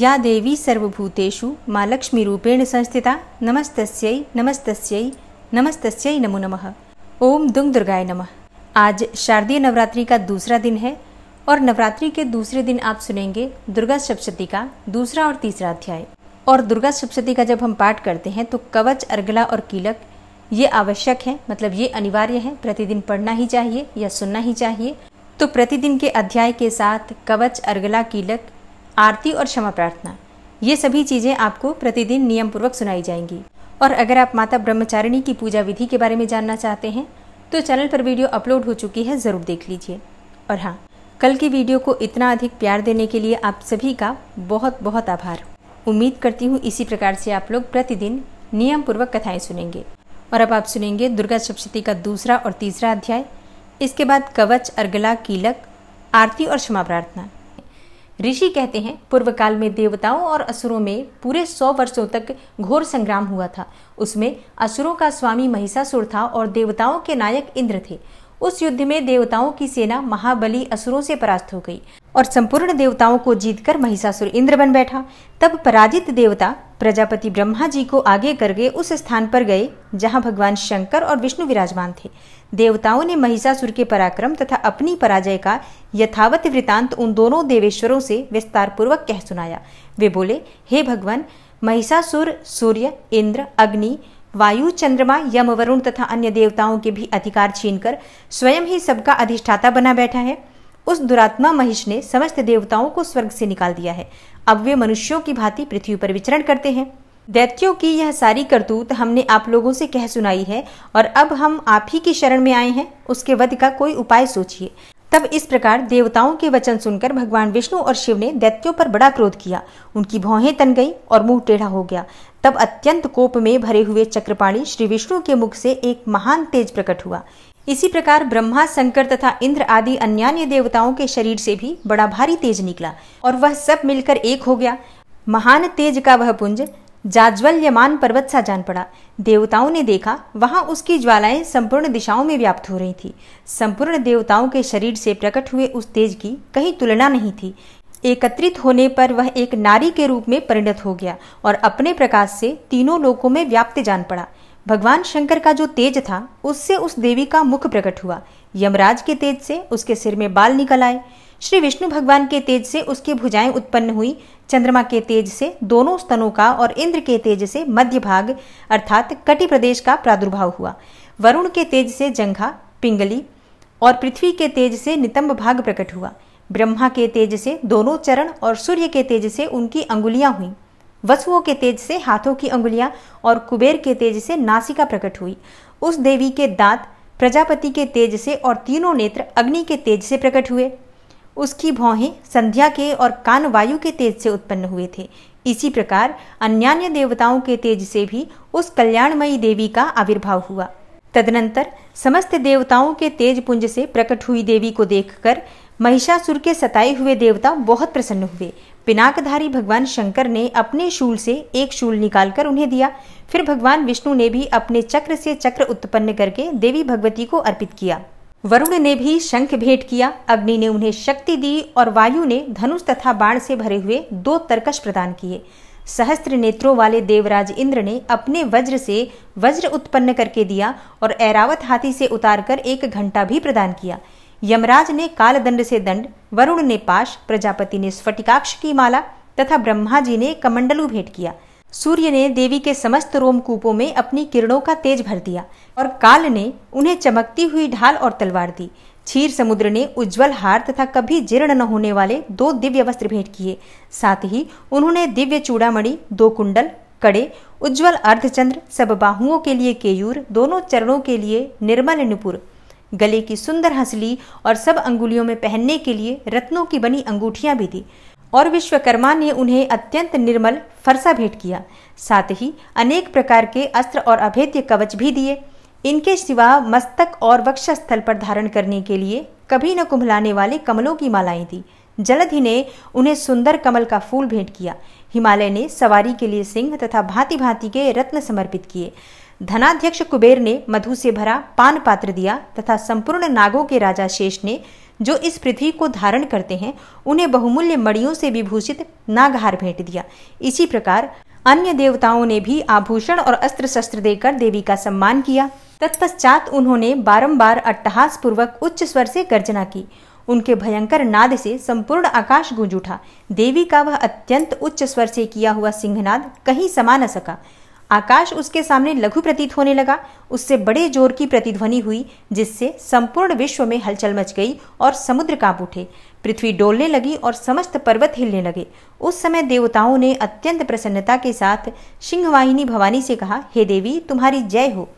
या देवी सर्वभूतेषु मा लक्ष्मीरूपेण संस्थिता नमस्तस्यै नमस्तस्यै नमस्तस्यै नमो नमः ओम दुंग दुर्गाय नमः आज शारदीय नवरात्रि का दूसरा दिन है और नवरात्रि के दूसरे दिन आप सुनेंगे दुर्गा सप्तशती का दूसरा और तीसरा अध्याय और दुर्गा सप्तशती का जब हम पाठ करते हैं तो कवच अर्गला और कीलक ये आवश्यक है मतलब ये अनिवार्य है प्रतिदिन पढ़ना ही चाहिए या सुनना ही चाहिए तो प्रतिदिन के अध्याय के साथ कवच अर्गला कीलक आरती और क्षमा प्रार्थना ये सभी चीज़ें आपको प्रतिदिन नियम पूर्वक सुनाई जाएंगी और अगर आप माता ब्रह्मचारिणी की पूजा विधि के बारे में जानना चाहते हैं तो चैनल पर वीडियो अपलोड हो चुकी है ज़रूर देख लीजिए और हाँ कल की वीडियो को इतना अधिक प्यार देने के लिए आप सभी का बहुत बहुत आभार उम्मीद करती हूँ इसी प्रकार से आप लोग प्रतिदिन नियम पूर्वक कथाएं सुनेंगे और अब आप सुनेंगे दुर्गा सप्तशती का दूसरा और तीसरा अध्याय इसके बाद कवच अर्गला कीलक आरती और क्षमा प्रार्थना ऋषि कहते हैं पूर्व काल में देवताओं और असुरों में पूरे सौ वर्षों तक घोर संग्राम हुआ था उसमें असुरों का स्वामी महिषासुर था और देवताओं के नायक इंद्र थे उस युद्ध में देवताओं की सेना महाबली असुरों से परास्त हो गई और संपूर्ण देवताओं को जीतकर महिषासुर इंद्र बन बैठा तब पराजित देवता प्रजापति ब्रह्मा जी को आगे करके उस स्थान पर गए जहां भगवान शंकर और विष्णु विराजमान थे देवताओं ने महिषासुर के पराक्रम तथा अपनी पराजय का यथावत वृतांत उन दोनों देवेश्वरों से विस्तार पूर्वक कह सुनाया वे बोले हे भगवान महिषासुर सूर्य इंद्र अग्नि वायु चंद्रमा यम वरुण तथा अन्य देवताओं के भी अधिकार छीनकर स्वयं ही सबका अधिष्ठाता बना बैठा है उस दुरात्मा महिष ने समस्त देवताओं को स्वर्ग से निकाल दिया है अब वे मनुष्यों की भांति पृथ्वी पर विचरण करते हैं दैत्यों की यह सारी करतूत हमने आप लोगों से कह सुनाई है और अब हम आप ही की शरण में आए हैं उसके वध का कोई उपाय सोचिए तब इस प्रकार देवताओं के वचन सुनकर भगवान विष्णु और शिव ने दैत्यों पर बड़ा क्रोध किया उनकी भौहें तन गई और मुंह टेढ़ा हो गया तब अत्यंत कोप में भरे हुए चक्रपाणी श्री विष्णु के मुख से एक महान तेज प्रकट हुआ इसी प्रकार ब्रह्मा शंकर तथा इंद्र आदि अन्य देवताओं के शरीर से भी बड़ा भारी तेज निकला और वह सब मिलकर एक हो गया महान तेज का वह पुंज जाज्वल्यमान पर्वत सा जान पड़ा देवताओं ने देखा वहां उसकी ज्वालाएं संपूर्ण दिशाओं में व्याप्त हो रही थी संपूर्ण देवताओं के शरीर से प्रकट हुए उस तेज की कहीं तुलना नहीं थी एकत्रित होने पर वह एक नारी के रूप में परिणत हो गया और अपने प्रकाश से तीनों लोकों में व्याप्त जान पड़ा भगवान शंकर का जो तेज था उससे उस देवी का मुख प्रकट हुआ यमराज के तेज से उसके सिर में बाल निकल आए श्री विष्णु भगवान के तेज से उसकी भुजाएं उत्पन्न हुई चंद्रमा के तेज से दोनों स्तनों का और इंद्र के तेज से मध्य भाग अर्थात कटि प्रदेश का प्रादुर्भाव हुआ वरुण के तेज से जंघा पिंगली और पृथ्वी के तेज से नितंब भाग प्रकट हुआ ब्रह्मा के तेज से दोनों चरण और सूर्य के तेज से उनकी अंगुलियां हुईं वसुओं के तेज से हाथों की अंगुलियां और कुबेर के तेज से नासिका प्रकट हुई उस देवी के दांत प्रजापति के तेज से और तीनों नेत्र अग्नि के तेज से प्रकट हुए उसकी भौहें संध्या के और कान वायु के तेज से उत्पन्न हुए थे इसी प्रकार अन्यान्य देवताओं के तेज से भी उस कल्याणमयी देवी का आविर्भाव हुआ तदनंतर समस्त देवताओं के तेज पुंज से प्रकट हुई देवी को देखकर महिषासुर के सताए हुए देवता बहुत प्रसन्न हुए पिनाकधारी भगवान शंकर ने अपने शूल से एक शूल निकालकर उन्हें दिया फिर भगवान विष्णु ने भी अपने चक्र से चक्र उत्पन्न करके देवी भगवती को अर्पित किया वरुण ने भी शंख भेंट किया अग्नि ने उन्हें शक्ति दी और वायु ने धनुष तथा बाण से भरे हुए दो तरकश प्रदान किए सहस्त्र नेत्रों वाले देवराज इंद्र ने अपने वज्र से वज्र उत्पन्न करके दिया और ऐरावत हाथी से उतारकर एक घंटा भी प्रदान किया यमराज ने कालदंड से दंड वरुण ने पाश प्रजापति ने स्फटिकाक्ष की माला तथा ब्रह्मा जी ने कमंडलू भेंट किया सूर्य ने देवी के समस्त रोमकूपों में अपनी किरणों का तेज भर दिया और काल ने उन्हें चमकती हुई ढाल और तलवार दी क्षीर समुद्र ने उज्जवल हार तथा कभी जीर्ण न होने वाले दो दिव्य वस्त्र भेंट किए साथ ही उन्होंने दिव्य चूड़ामणि दो कुंडल कड़े उज्जवल अर्धचंद्र सब बाहुओं के लिए केयूर दोनों चरणों के लिए निर्मल नुपुर गले की सुंदर हंसली और सब अंगुलियों में पहनने के लिए रत्नों की बनी अंगूठियां भी दी और विश्वकर्मा ने उन्हें अत्यंत निर्मल फरसा भेंट किया साथ ही अनेक प्रकार के अस्त्र और अभेद्य कवच भी दिए इनके सिवा मस्तक और वक्षस्थल पर धारण करने के लिए कभी न कुंभलाने वाले कमलों की मालाएं दी जलधि ही ने उन्हें सुंदर कमल का फूल भेंट किया हिमालय ने सवारी के लिए सिंह तथा भांति भांति के रत्न समर्पित किए धनाध्यक्ष कुबेर ने मधु से भरा पान पात्र दिया तथा संपूर्ण नागों के राजा शेष ने जो इस पृथ्वी को धारण करते हैं उन्हें बहुमूल्य मड़ियों से विभूषित नागहार भेंट दिया इसी प्रकार अन्य देवताओं ने भी आभूषण और अस्त्र शस्त्र देकर देवी का सम्मान किया तत्पश्चात उन्होंने बारंबार अट्टहास पूर्वक उच्च स्वर से गर्जना की उनके भयंकर नाद से संपूर्ण आकाश गूंज उठा देवी का वह अत्यंत उच्च स्वर से किया हुआ सिंहनाद कहीं समा न सका आकाश उसके सामने लघु प्रतीत होने लगा उससे बड़े जोर की प्रतिध्वनि हुई जिससे संपूर्ण विश्व में हलचल मच गई और समुद्र कांप उठे पृथ्वी डोलने लगी और समस्त पर्वत हिलने लगे उस समय देवताओं ने अत्यंत प्रसन्नता के साथ सिंहवाहिनी भवानी से कहा हे देवी तुम्हारी जय हो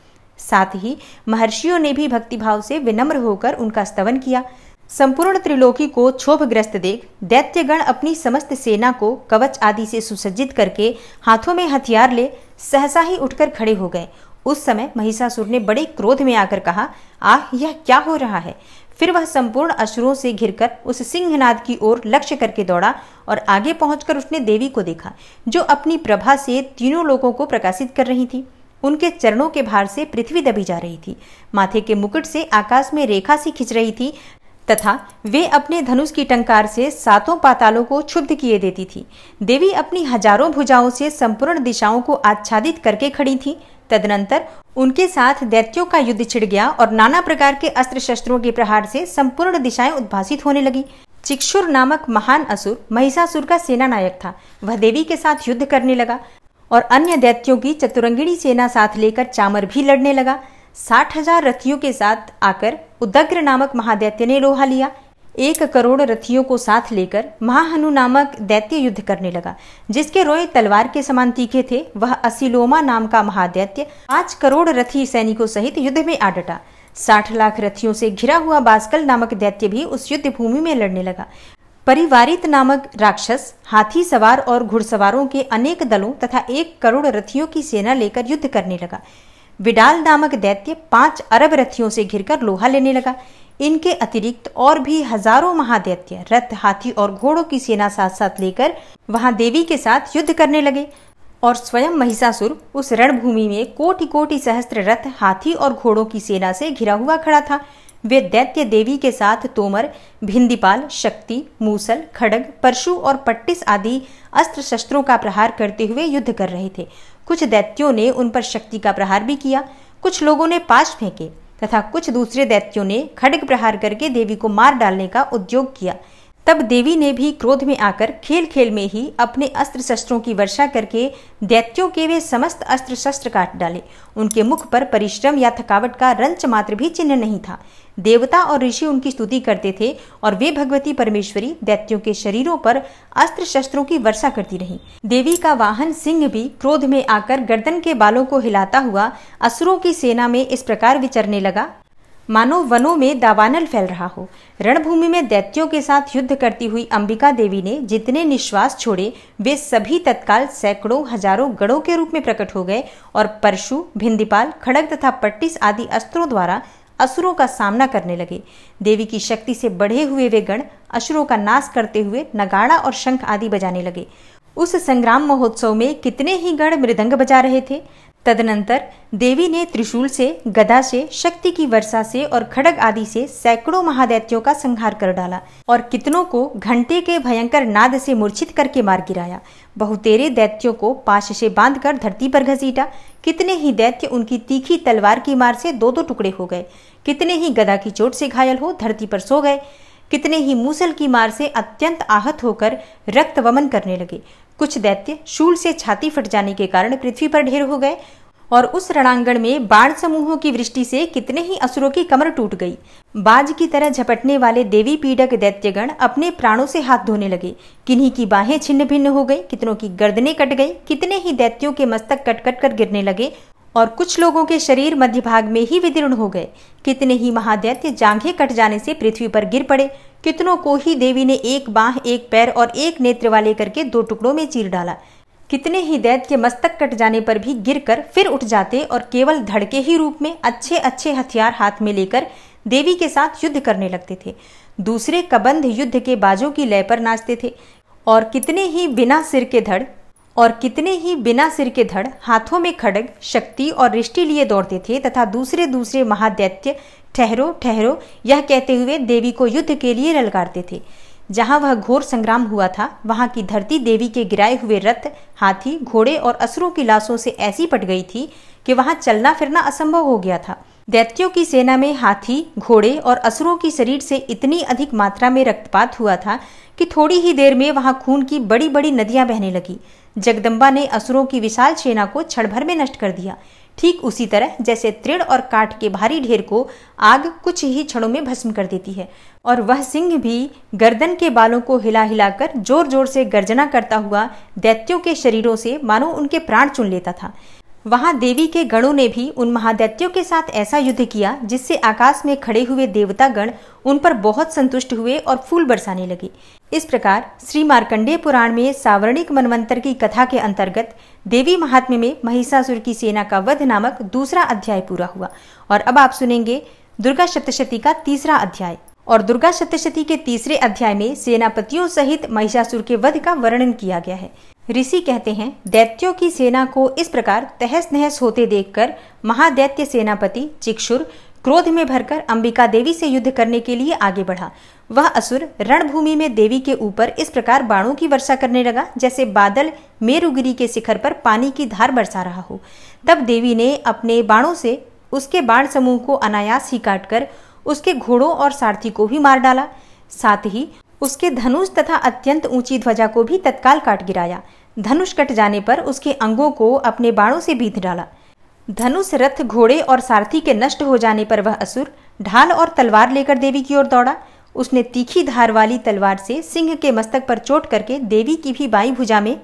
साथ ही महर्षियों ने भी भक्तिभाव से विनम्र होकर उनका स्तवन किया संपूर्ण त्रिलोकी को क्षोभग्रस्त देख दैत्यगण अपनी समस्त सेना को कवच आदि से सुसज्जित करके हाथों में हथियार ले सहसा ही उठकर खड़े हो गए उस समय महिषासुर ने बड़े क्रोध में आकर कहा आह यह क्या हो रहा है फिर वह संपूर्ण अश्रुओं से घिरकर उस सिंहनाद की ओर लक्ष्य करके दौड़ा और आगे पहुंचकर उसने देवी को देखा जो अपनी प्रभा से तीनों लोगों को प्रकाशित कर रही थी उनके चरणों के भार से पृथ्वी दबी जा रही थी माथे के मुकुट से आकाश में रेखा सी खिंच रही थी तथा वे अपने धनुष की टंकार से सातों पातालों को क्षुब्ध किए देती थी देवी अपनी हजारों भुजाओं से संपूर्ण दिशाओं को आच्छादित करके खड़ी थी तदनंतर उनके साथ दैत्यों का युद्ध छिड़ गया और नाना प्रकार के अस्त्र शस्त्रों के प्रहार से संपूर्ण दिशाएं उद्भासित होने लगी चिक्षुर नामक महान असुर महिषासुर का सेना नायक था वह देवी के साथ युद्ध करने लगा और अन्य दैत्यों की चतुरंगिणी सेना साथ लेकर चामर भी लड़ने लगा साठ हजार रथियों के साथ आकर उदग्र नामक महादैत्य ने लोहा लिया एक करोड़ रथियों को साथ लेकर महाहनु नामक दैत्य युद्ध करने लगा जिसके रोए तलवार के समान तीखे थे वह असिलोमा नाम का महादैत्य पांच करोड़ रथी सैनिकों सहित युद्ध में आ डटा साठ लाख रथियों से घिरा हुआ बास्कल नामक दैत्य भी उस युद्ध भूमि में लड़ने लगा परिवारित नामक राक्षस हाथी सवार और घुड़सवारों के अनेक दलों तथा एक करोड़ रथियों की सेना लेकर युद्ध करने लगा विडाल नामक दैत्य पांच अरब रथियों से घिरकर लोहा लेने लगा इनके अतिरिक्त और भी हजारों महादैत्य रथ हाथी और घोड़ों की सेना साथ साथ लेकर वहां देवी के साथ युद्ध करने लगे और स्वयं महिषासुर उस रणभूमि में कोटि कोटि सहस्त्र रथ हाथी और घोड़ों की सेना से घिरा हुआ खड़ा था वे दैत्य देवी के साथ तोमर भिंदीपाल शक्ति मूसल खड़ग परशु और पट्टिस आदि अस्त्र शस्त्रों का प्रहार करते हुए युद्ध कर रहे थे कुछ दैत्यों ने उन पर शक्ति का प्रहार भी किया कुछ लोगों ने पाश फेंके तथा कुछ दूसरे दैत्यों ने खड्ग प्रहार करके देवी को मार डालने का उद्योग किया तब देवी ने भी क्रोध में आकर खेल खेल में ही अपने अस्त्र शस्त्रों की वर्षा करके दैत्यों के वे समस्त अस्त्र शस्त्र काट डाले उनके मुख पर परिश्रम या थकावट का रंच मात्र भी चिन्ह नहीं था देवता और ऋषि उनकी स्तुति करते थे और वे भगवती परमेश्वरी दैत्यों के शरीरों पर अस्त्र शस्त्रों की वर्षा करती रही देवी का वाहन सिंह भी क्रोध में आकर गर्दन के बालों को हिलाता हुआ असुरों की सेना में इस प्रकार विचरने लगा मानो वनों में दावानल फैल रहा हो रणभूमि में दैत्यों के साथ युद्ध करती हुई अंबिका देवी ने जितने निश्वास छोड़े वे सभी तत्काल सैकड़ों हजारों गणों के रूप में प्रकट हो गए और परशु भिंदीपाल खड़ग तथा पट्टिस आदि अस्त्रों द्वारा असुरों का सामना करने लगे देवी की शक्ति से बढ़े हुए वे गण असुरों का नाश करते हुए नगाड़ा और शंख आदि बजाने लगे उस संग्राम महोत्सव में कितने ही गण मृदंग बजा रहे थे तदनंतर देवी ने त्रिशूल से गदा से शक्ति की वर्षा से और खड़ग आदि से सैकड़ों महादैत्यों का संहार कर डाला और कितनों को घंटे के भयंकर नाद से मूर्छित करके मार गिराया बहुतेरे दैत्यों को पाश से बांधकर धरती पर घसीटा कितने ही दैत्य उनकी तीखी तलवार की मार से दो दो टुकड़े हो गए कितने ही गदा की चोट से घायल हो धरती पर सो गए कितने ही मूसल की मार से अत्यंत आहत होकर रक्त वमन करने लगे कुछ दैत्य शूल से छाती फट जाने के कारण पृथ्वी पर ढेर हो गए और उस रणांगण में बाण समूहों की वृष्टि से कितने ही असुरों की कमर टूट गई बाज की तरह झपटने वाले देवी पीड़क दैत्यगण अपने प्राणों से हाथ धोने लगे किन्हीं की बाहें छिन्न भिन्न हो गई कितनों की गर्दनें कट गई कितने ही दैत्यों के मस्तक कट कट कर गिरने लगे और कुछ लोगों के शरीर मध्य भाग में ही विदीर्ण हो गए कितने ही महादैत्य जांघे कट जाने से पृथ्वी पर गिर पड़े कितनों को ही देवी ने एक बाह एक पैर और एक नेत्र वाले करके दो टुकड़ों में चीर डाला कितने ही दैत्य के मस्तक कट जाने पर भी गिरकर फिर उठ जाते और केवल धड़के ही रूप में अच्छे अच्छे हथियार हाथ में लेकर देवी के साथ युद्ध करने लगते थे दूसरे कबंध युद्ध के बाजों की लय पर नाचते थे और कितने ही बिना सिर के धड़ और कितने ही बिना सिर के धड़ हाथों में खड़ग शक्ति और रिष्टि लिए दौड़ते थे तथा दूसरे दूसरे महादैत्य ठहरो ठहरो यह कहते हुए देवी को युद्ध के लिए ललकारते थे जहाँ वह घोर संग्राम हुआ था वहाँ की धरती देवी के गिराए हुए रथ हाथी घोड़े और असुरों की लाशों से ऐसी पट गई थी कि वहाँ चलना फिरना असंभव हो गया था दैत्यों की सेना में हाथी घोड़े और असुरों की शरीर से इतनी अधिक मात्रा में रक्तपात हुआ था कि थोड़ी ही देर में वहां खून की बड़ी बड़ी नदियां बहने लगी जगदम्बा ने असुरों की विशाल सेना को क्षण भर में नष्ट कर दिया ठीक उसी तरह जैसे त्रिण और काट के भारी ढेर को आग कुछ ही क्षणों में भस्म कर देती है और वह सिंह भी गर्दन के बालों को हिला हिलाकर जोर जोर से गर्जना करता हुआ दैत्यों के शरीरों से मानो उनके प्राण चुन लेता था वहां देवी के गणों ने भी उन महादैत्यों के साथ ऐसा युद्ध किया जिससे आकाश में खड़े हुए देवता गण उन पर बहुत संतुष्ट हुए और फूल बरसाने लगे इस प्रकार श्री मार्कंडेय पुराण में सावर्णिक मनवंतर की कथा के अंतर्गत देवी महात्म्य में महिषासुर की सेना का वध नामक दूसरा अध्याय पूरा हुआ और अब आप सुनेंगे दुर्गा सप्तशती का तीसरा अध्याय और दुर्गा सत्यशती के तीसरे अध्याय में सेनापतियों सहित महिषासुर के वध का वर्णन किया गया है ऋषि कहते हैं दैत्यों की सेना को इस प्रकार तहस नहस होते देखकर महादैत्य सेनापति चिक्षुर क्रोध में भरकर अंबिका देवी से युद्ध करने के लिए आगे बढ़ा वह असुर रणभूमि में देवी के ऊपर इस प्रकार बाणों की वर्षा करने लगा जैसे बादल मेरुगिरी के शिखर पर पानी की धार बरसा रहा हो तब देवी ने अपने बाणों से उसके बाण समूह को अनायास ही काटकर उसके घोड़ों और सारथी को भी मार डाला साथ ही उसके धनुष तथा अत्यंत ऊंची ध्वजा को भी तत्काल काट गिराया धनुष कट जाने पर उसके अंगों को अपने बाणों से बीत डाला धनुष रथ घोड़े और सारथी के नष्ट हो जाने पर वह असुर ढाल और तलवार लेकर देवी की ओर दौड़ा उसने तीखी धार वाली तलवार से सिंह के मस्तक पर चोट करके देवी की भी बाई भुजा में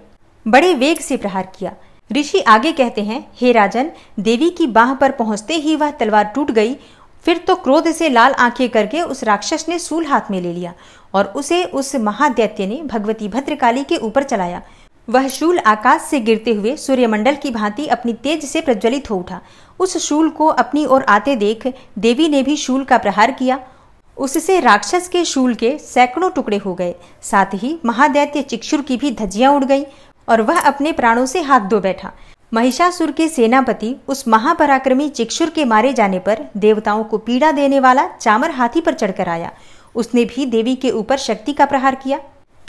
बड़े वेग से प्रहार किया ऋषि आगे कहते हैं हे राजन देवी की बाह पर पहुंचते ही वह तलवार टूट गई फिर तो क्रोध से लाल आंखें करके उस राक्षस ने सूल हाथ में ले लिया और उसे उस महादैत्य ने भगवती भद्रकाली के ऊपर चलाया वह शूल आकाश से गिरते हुए सूर्यमंडल की भांति अपनी तेज से प्रज्वलित हो उठा उस शूल को अपनी ओर आते देख देवी ने भी शूल का प्रहार किया उससे राक्षस के शूल के सैकड़ों टुकड़े हो गए साथ ही महादैत्य चिक्षुर की भी धज्जियां उड़ गई और वह अपने प्राणों से हाथ धो बैठा महिषासुर के सेनापति उस महापराक्रमी चिक्षुर के मारे जाने पर देवताओं को पीड़ा देने वाला चामर हाथी पर चढ़कर आया उसने भी देवी के ऊपर शक्ति का प्रहार किया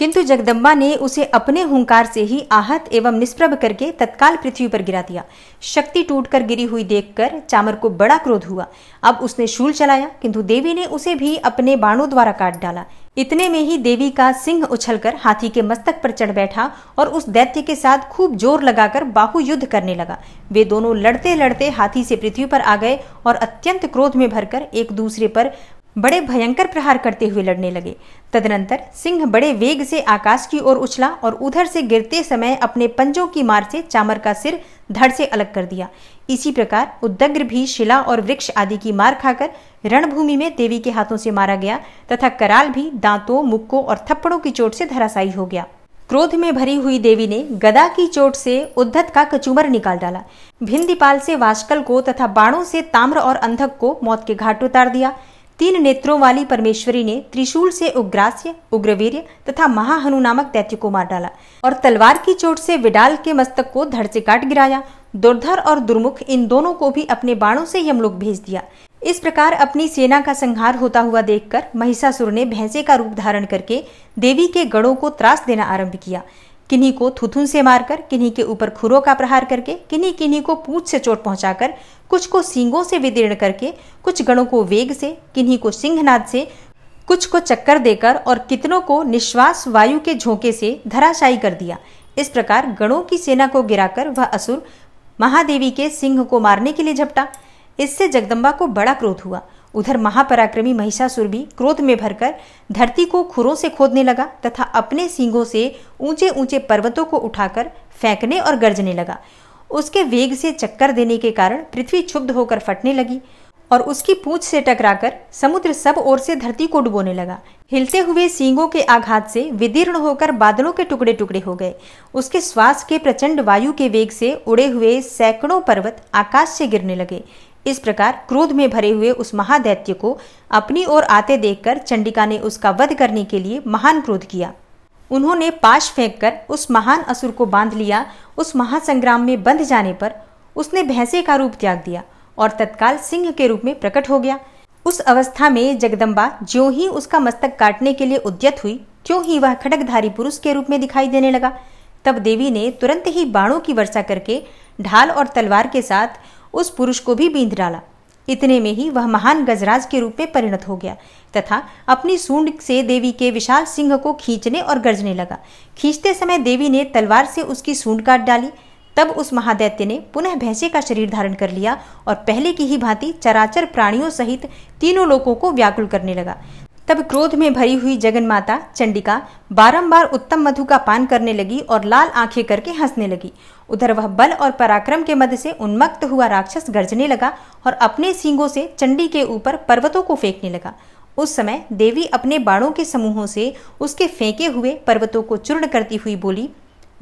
किंतु जगदम्बा ने उसे अपने हुंकार से ही आहत एवं निष्प्रभ करके तत्काल पृथ्वी पर गिरा दिया शक्ति टूटकर गिरी हुई देखकर चामर को बड़ा क्रोध हुआ अब उसने शूल चलाया किंतु देवी ने उसे भी अपने बाणों द्वारा काट डाला इतने में ही देवी का सिंह उछलकर हाथी के मस्तक पर चढ़ बैठा और उस दैत्य के साथ खूब जोर लगाकर बाहु युद्ध करने लगा वे दोनों लड़ते लड़ते हाथी से पृथ्वी पर आ गए और अत्यंत क्रोध में भरकर एक दूसरे पर बड़े भयंकर प्रहार करते हुए लड़ने लगे तदनंतर सिंह बड़े वेग से आकाश की ओर उछला और उधर से गिरते समय अपने पंजों की मार से चामर का सिर धड़ से अलग कर दिया इसी प्रकार उद्दग्र भी शिला और वृक्ष आदि की मार खाकर रणभूमि में देवी के हाथों से मारा गया तथा कराल भी दांतों मुक्कों और थप्पड़ों की चोट से धराशायी हो गया क्रोध में भरी हुई देवी ने गदा की चोट से उद्धत का कचूमर निकाल डाला भिंदीपाल से वाशकल को तथा बाणों से ताम्र और अंधक को मौत के घाट उतार दिया तीन नेत्रों वाली परमेश्वरी ने त्रिशूल से उग्रास्य उग्रवीर्य तथा महाहनु नामक दैत्य को मार डाला और तलवार की चोट से विडाल के मस्तक को धड़ से काट गिराया दुर्धर और दुर्मुख इन दोनों को भी अपने बाणों से यमलोक भेज दिया इस प्रकार अपनी सेना का संहार होता हुआ देखकर महिषासुर ने भैंसे का रूप धारण करके देवी के गढ़ों को त्रास देना आरंभ किया किन्हीं को थुथुन से मारकर किन्हीं के ऊपर खुरों का प्रहार करके किन्हीं किन्हीं को पूछ से चोट पहुंचाकर कुछ को सींगों से विदीर्ण करके कुछ गणों को वेग से किन्हीं को सिंहनाद से कुछ को चक्कर देकर और कितनों को निश्वास वायु के झोंके से धराशायी कर दिया इस प्रकार गणों की सेना को गिराकर वह असुर महादेवी के सिंह को मारने के लिए झपटा इससे जगदम्बा को बड़ा क्रोध हुआ उधर महापराक्रमी महिषासुर भी क्रोध में भरकर धरती को खुरों से खोदने लगा तथा अपने सींगों से ऊंचे ऊंचे पर्वतों को उठाकर फेंकने और गर्जने लगा उसके वेग से चक्कर देने के कारण पृथ्वी क्षुब्ध होकर फटने लगी और उसकी पूछ से टकराकर समुद्र सब ओर से धरती को डुबोने लगा हिलते हुए सींगों के आघात से विदीर्ण होकर बादलों के टुकड़े टुकड़े हो गए उसके श्वास के प्रचंड वायु के वेग से उड़े हुए सैकड़ों पर्वत आकाश से गिरने लगे इस प्रकार क्रोध में भरे हुए उस महादैत्य को अपनी ओर आते देखकर चंडिका ने उसका वध करने के लिए महान क्रोध किया उन्होंने पाश फेंककर उस महान असुर को बांध लिया उस महासंग्राम में बंध जाने पर उसने भैंसे का रूप त्याग दिया और तत्काल सिंह के रूप में प्रकट हो गया उस अवस्था में जगदम्बा ज्यो ही उसका मस्तक काटने के लिए उद्यत हुई क्यों ही वह खडकधारी पुरुष के रूप में दिखाई देने लगा तब देवी ने तुरंत ही बाणों की वर्षा करके ढाल और तलवार के साथ उस पुरुष को भी बींद डाला इतने में ही वह महान गजराज के रूप में परिणत हो गया तथा अपनी सूंड से देवी के विशाल सिंह को खींचने और गरजने लगा खींचते समय देवी ने तलवार से उसकी सूंड काट डाली तब उस महादैत्य ने पुनः भैंसे का शरीर धारण कर लिया और पहले की ही भांति चराचर प्राणियों सहित तीनों लोगों को व्याकुल करने लगा तब क्रोध में भरी हुई जगन माता चंडिका बारम्बार उत्तम मधु का पान करने लगी और लाल आंखें करके हंसने लगी उधर वह बल और पराक्रम के मद से उन्मक्त हुआ राक्षस गर्जने लगा और अपने सींगों से चंडी के ऊपर पर्वतों को फेंकने लगा उस समय देवी अपने बाणों के समूहों से उसके फेंके हुए पर्वतों को चूर्ण करती हुई बोली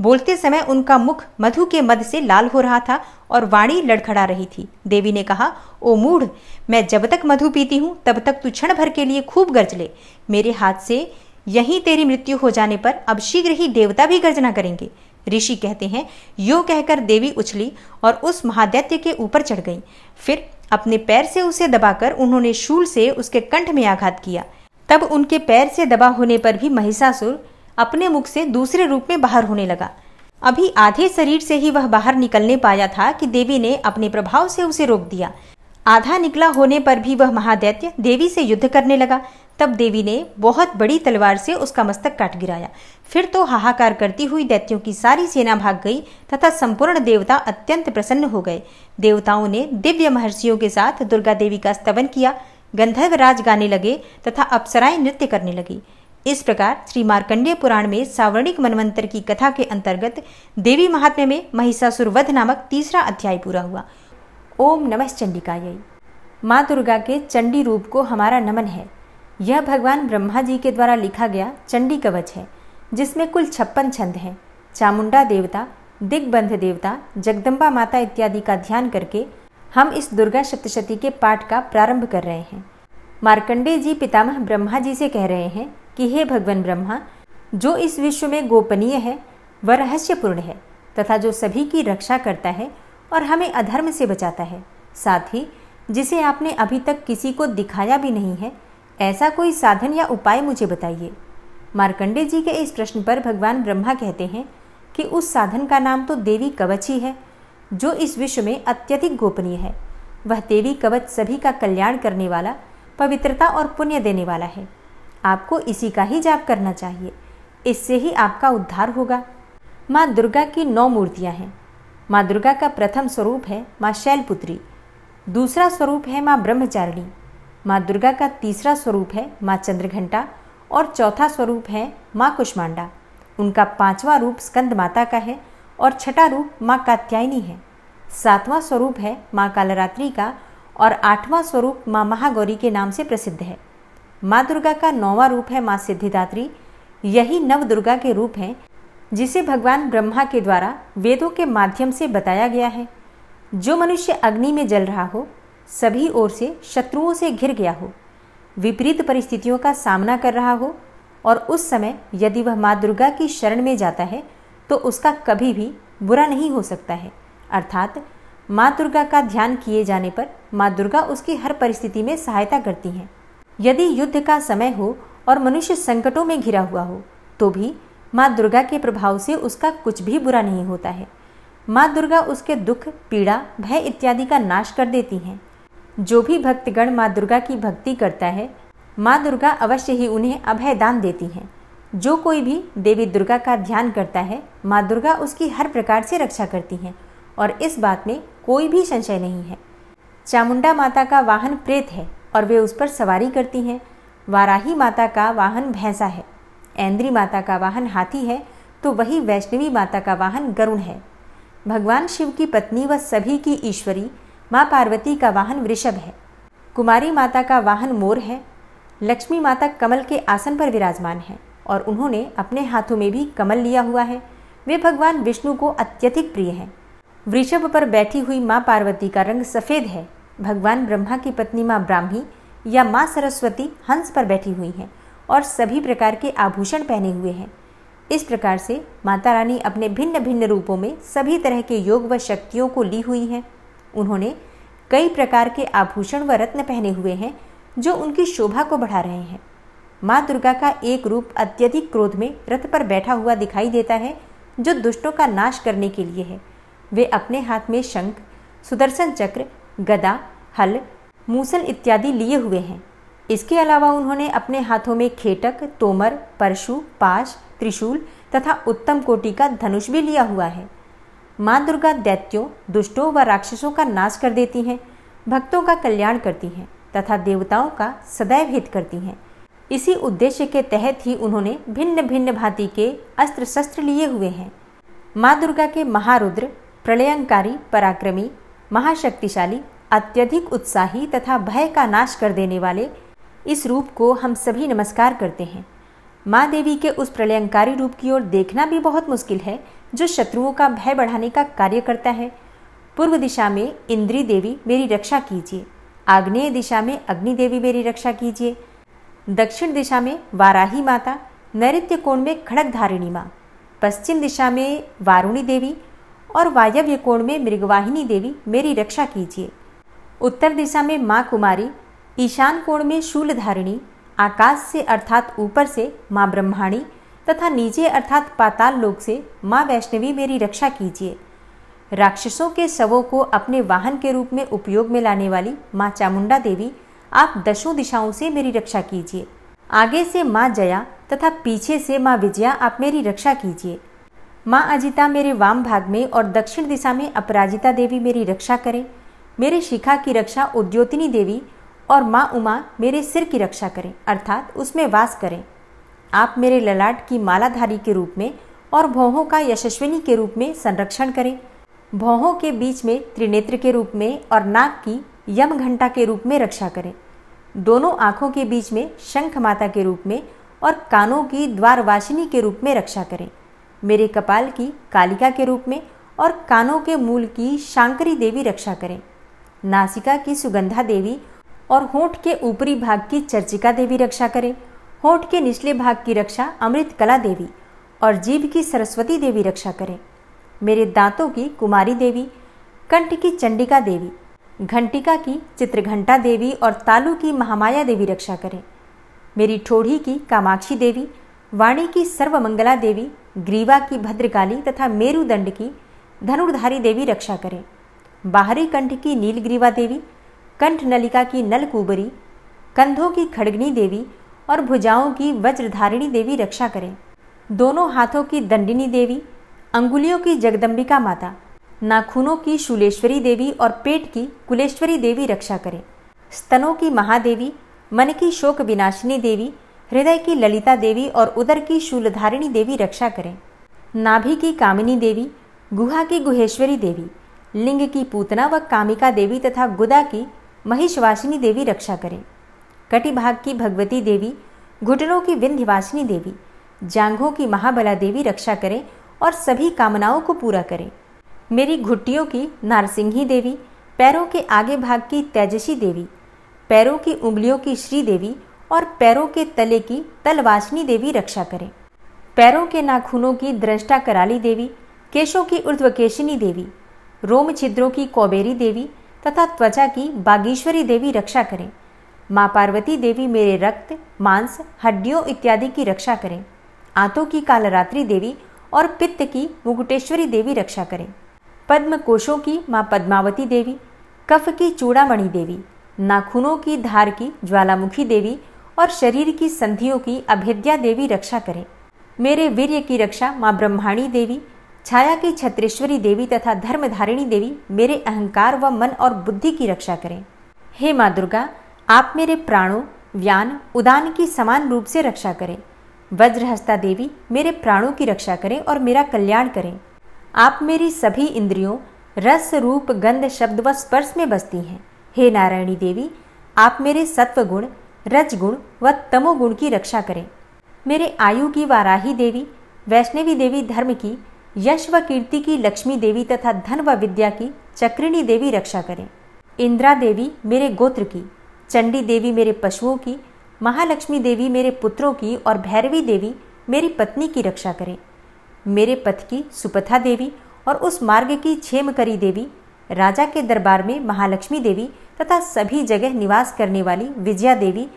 बोलते समय उनका मुख मधु के मद से लाल हो रहा था और वाणी लड़खड़ा रही थी देवी ने कहा ओ मूढ़ मैं जब तक मधु पीती हूँ तब तक तू क्षण भर के लिए खूब गर्ज ले मेरे हाथ से यहीं तेरी मृत्यु हो जाने पर अब शीघ्र ही देवता भी गर्जना करेंगे ऋषि कहते हैं यो कहकर देवी उछली और उस महादैत्य के ऊपर चढ़ गई फिर अपने पैर से उसे दबाकर उन्होंने शूल से उसके कंठ में आघात किया तब उनके पैर से दबा होने पर भी महिषासुर अपने मुख से दूसरे रूप में बाहर होने लगा अभी आधे शरीर से ही वह बाहर निकलने पाया था कि देवी ने अपने प्रभाव से उसे रोक दिया आधा निकला होने पर भी वह महादैत्य देवी से युद्ध करने लगा तब देवी ने बहुत बड़ी तलवार से उसका मस्तक काट गिराया फिर तो हाहाकार करती हुई दैत्यों की सारी सेना भाग गई तथा संपूर्ण देवता अत्यंत प्रसन्न हो गए देवताओं ने दिव्य महर्षियों के साथ दुर्गा देवी का स्तवन किया गंधर्व राज गाने लगे तथा अप्सराएं नृत्य करने लगी इस प्रकार श्री मार्कंडेय पुराण में सावर्णिक मनवंतर की कथा के अंतर्गत देवी महात्म्य में महिषासुर नामक तीसरा अध्याय पूरा हुआ ओम नमः चंडिकाय माँ दुर्गा के चंडी रूप को हमारा नमन है यह भगवान ब्रह्मा जी के द्वारा लिखा गया चंडी कवच है जिसमें कुल छप्पन छंद हैं चामुंडा देवता दिग्बंध देवता जगदम्बा माता इत्यादि का ध्यान करके हम इस दुर्गा सप्तशती के पाठ का प्रारंभ कर रहे हैं मार्कंडेय जी पितामह ब्रह्मा जी से कह रहे हैं कि हे भगवान ब्रह्मा जो इस विश्व में गोपनीय है वह रहस्यपूर्ण है तथा जो सभी की रक्षा करता है और हमें अधर्म से बचाता है साथ ही जिसे आपने अभी तक किसी को दिखाया भी नहीं है ऐसा कोई साधन या उपाय मुझे बताइए मार्कंडे जी के इस प्रश्न पर भगवान ब्रह्मा कहते हैं कि उस साधन का नाम तो देवी कवच ही है जो इस विश्व में अत्यधिक गोपनीय है वह देवी कवच सभी का कल्याण करने वाला पवित्रता और पुण्य देने वाला है आपको इसी का ही जाप करना चाहिए इससे ही आपका उद्धार होगा माँ दुर्गा की नौ मूर्तियाँ हैं माँ दुर्गा का प्रथम स्वरूप है माँ शैलपुत्री दूसरा स्वरूप है माँ ब्रह्मचारिणी माँ दुर्गा का तीसरा स्वरूप है माँ चंद्रघंटा और चौथा स्वरूप है माँ कुष्मांडा उनका पांचवा रूप स्कंद माता का है और छठा रूप माँ कात्यायनी है सातवां स्वरूप है माँ कालरात्रि का और आठवां स्वरूप माँ महागौरी के नाम से प्रसिद्ध है माँ दुर्गा का नौवा रूप है माँ सिद्धिदात्री यही नव दुर्गा के रूप हैं जिसे भगवान ब्रह्मा के द्वारा वेदों के माध्यम से बताया गया है जो मनुष्य अग्नि में जल रहा हो सभी ओर से शत्रुओं से घिर गया हो विपरीत परिस्थितियों का सामना कर रहा हो और उस समय यदि वह माँ दुर्गा की शरण में जाता है तो उसका कभी भी बुरा नहीं हो सकता है अर्थात माँ दुर्गा का ध्यान किए जाने पर माँ दुर्गा उसकी हर परिस्थिति में सहायता करती हैं यदि युद्ध का समय हो और मनुष्य संकटों में घिरा हुआ हो तो भी माँ दुर्गा के प्रभाव से उसका कुछ भी बुरा नहीं होता है माँ दुर्गा उसके दुख पीड़ा भय इत्यादि का नाश कर देती हैं जो भी भक्तगण माँ दुर्गा की भक्ति करता है माँ दुर्गा अवश्य ही उन्हें अभय दान देती हैं जो कोई भी देवी दुर्गा का ध्यान करता है माँ दुर्गा उसकी हर प्रकार से रक्षा करती हैं और इस बात में कोई भी संशय नहीं है चामुंडा माता का वाहन प्रेत है और वे उस पर सवारी करती हैं वाराही माता का वाहन भैंसा है ऐन्द्री माता का वाहन हाथी है तो वही वैष्णवी माता का वाहन गरुण है भगवान शिव की पत्नी व सभी की ईश्वरी माँ पार्वती का वाहन वृषभ है कुमारी माता का वाहन मोर है लक्ष्मी माता कमल के आसन पर विराजमान है और उन्होंने अपने हाथों में भी कमल लिया हुआ है वे भगवान विष्णु को अत्यधिक प्रिय हैं वृषभ पर बैठी हुई माँ पार्वती का रंग सफ़ेद है भगवान ब्रह्मा की पत्नी माँ ब्राह्मी या माँ सरस्वती हंस पर बैठी हुई हैं और सभी प्रकार के आभूषण पहने हुए हैं इस प्रकार से माता रानी अपने भिन्न भिन्न रूपों में सभी तरह के योग व शक्तियों को ली हुई हैं उन्होंने कई प्रकार के आभूषण व रत्न पहने हुए हैं जो उनकी शोभा को बढ़ा रहे हैं माँ दुर्गा का एक रूप अत्यधिक क्रोध में रथ पर बैठा हुआ दिखाई देता है जो दुष्टों का नाश करने के लिए है वे अपने हाथ में शंख सुदर्शन चक्र गदा हल मूसल इत्यादि लिए हुए हैं इसके अलावा उन्होंने अपने हाथों में खेटक तोमर परशु पाश त्रिशूल तथा उत्तम कोटि का धनुष भी लिया हुआ है माँ दुर्गा दैत्यों दुष्टों व राक्षसों का नाश कर देती हैं भक्तों का कल्याण करती हैं तथा देवताओं का सदैव हित करती हैं इसी उद्देश्य के तहत ही उन्होंने भिन्न भिन्न भांति के अस्त्र शस्त्र लिए हुए हैं माँ दुर्गा के महारुद्र प्रलयंकारी पराक्रमी महाशक्तिशाली अत्यधिक उत्साही तथा भय का नाश कर देने वाले इस रूप को हम सभी नमस्कार करते हैं माँ देवी के उस प्रलयंकारी रूप की ओर देखना भी बहुत मुश्किल है जो शत्रुओं का भय बढ़ाने का कार्य करता है पूर्व दिशा में इंद्री देवी मेरी रक्षा कीजिए आग्नेय दिशा में अग्नि देवी मेरी रक्षा कीजिए दक्षिण दिशा में वाराही माता नैत्य कोण में खड़क धारिणी माँ पश्चिम दिशा में वारुणी देवी और वायव्य कोण में मृगवाहिनी देवी मेरी रक्षा कीजिए उत्तर दिशा में माँ कुमारी ईशान कोण में शूलधारिणी आकाश से अर्थात ऊपर से माँ ब्रह्माणी तथा नीचे अर्थात पाताल लोक से माँ वैष्णवी मेरी रक्षा कीजिए राक्षसों के शवों को अपने वाहन के रूप में उपयोग में लाने वाली माँ चामुंडा देवी आप दशों दिशाओं से मेरी रक्षा कीजिए आगे से माँ जया तथा पीछे से माँ विजया आप मेरी रक्षा कीजिए माँ अजिता मेरे वाम भाग में और दक्षिण दिशा में अपराजिता देवी मेरी रक्षा करें मेरे शिखा की रक्षा उद्योतिनी देवी और माँ उमा मेरे सिर की रक्षा करें अर्थात उसमें वास करें आप मेरे ललाट की मालाधारी के रूप में और भौहों का यशस्विनी के रूप में संरक्षण करें भौहों के बीच में त्रिनेत्र के रूप में और नाक की यम घंटा के रूप में रक्षा करें दोनों आँखों के बीच में शंख माता के रूप में और कानों की द्वारवासिनी के रूप में रक्षा करें मेरे कपाल की कालिका के रूप में और कानों के मूल की शांकरी देवी रक्षा करें नासिका की सुगंधा देवी और होठ के ऊपरी भाग की चर्चिका देवी रक्षा करें होठ के निचले भाग की रक्षा अमृत कला देवी और जीभ की सरस्वती देवी रक्षा करें मेरे दांतों की कुमारी देवी कंठ की चंडिका देवी घंटिका की चित्रघंटा देवी और तालू की महामाया देवी रक्षा करें मेरी ठोढ़ी की कामाक्षी देवी वाणी की सर्वमंगला देवी ग्रीवा की भद्रकाली तथा मेरुदंड की धनुर्धारी देवी रक्षा करें बाहरी कंठ की नीलग्रीवा देवी कंठ नलिका की नलकुबरी कंधों की खड़गनी देवी और भुजाओं की वज्रधारिणी देवी रक्षा करें दोनों हाथों की दंडिनी देवी अंगुलियों की जगदम्बिका माता नाखूनों की शूलेश्वरी देवी और पेट की कुलेश्वरी देवी रक्षा करें स्तनों की महादेवी मन की शोक विनाशिनी देवी हृदय की ललिता देवी और उदर की शूलधारिणी देवी रक्षा करें नाभि की कामिनी देवी गुहा की गुहेश्वरी देवी लिंग की पूतना व कामिका देवी तथा गुदा की महिषवासिनी देवी रक्षा करें कटिभाग की भगवती देवी घुटनों की विंध्यवासिनी देवी जांघों की महाबला देवी रक्षा करें और सभी कामनाओं को पूरा करें मेरी घुट्टियों की नारसिंही देवी पैरों के आगे भाग की तेजसी देवी पैरों की उंगलियों की श्री देवी और पैरों के तले की तलवासिनी देवी रक्षा करें पैरों के नाखूनों की दृष्टा कराली देवी केशों की उर्ध्वकेशिनी देवी रोम छिद्रों की कौबेरी देवी तथा त्वचा की बागेश्वरी देवी रक्षा करें माँ पार्वती देवी मेरे रक्त मांस हड्डियों इत्यादि की रक्षा करें आंतों की कालरात्रि देवी और पित्त की मुकुटेश्वरी देवी रक्षा करें पद्म कोशों की माँ पद्मावती देवी कफ की चूड़ामणि देवी नाखूनों की धार की ज्वालामुखी देवी और शरीर की संधियों की अभेद्या देवी रक्षा करें मेरे वीर्य की रक्षा माँ ब्रह्माणी देवी छाया की छत्रेश्वरी देवी तथा धर्मधारिणी देवी मेरे अहंकार व मन और बुद्धि की रक्षा करें हे माँ दुर्गा आप मेरे प्राणों व्यान उदान की समान रूप से रक्षा करें वज्रहस्ता देवी मेरे प्राणों की रक्षा करें और मेरा कल्याण करें आप मेरी सभी इंद्रियों रस रूप गंध शब्द व स्पर्श में बसती हैं हे नारायणी देवी आप मेरे सत्वगुण रजगुण व तमोगुण की रक्षा करें मेरे आयु की वाराही देवी वैष्णवी देवी धर्म की यश व कीर्ति की लक्ष्मी देवी तथा धन व विद्या की चक्रिणी देवी रक्षा करें इंद्रा देवी मेरे गोत्र की चंडी देवी मेरे पशुओं की महालक्ष्मी देवी मेरे पुत्रों की और भैरवी देवी मेरी पत्नी की रक्षा करें मेरे पथ की सुपथा देवी और उस मार्ग की छेमकरी देवी राजा के दरबार में महालक्ष्मी देवी तथा सभी जगह निवास करने वाली विजया देवी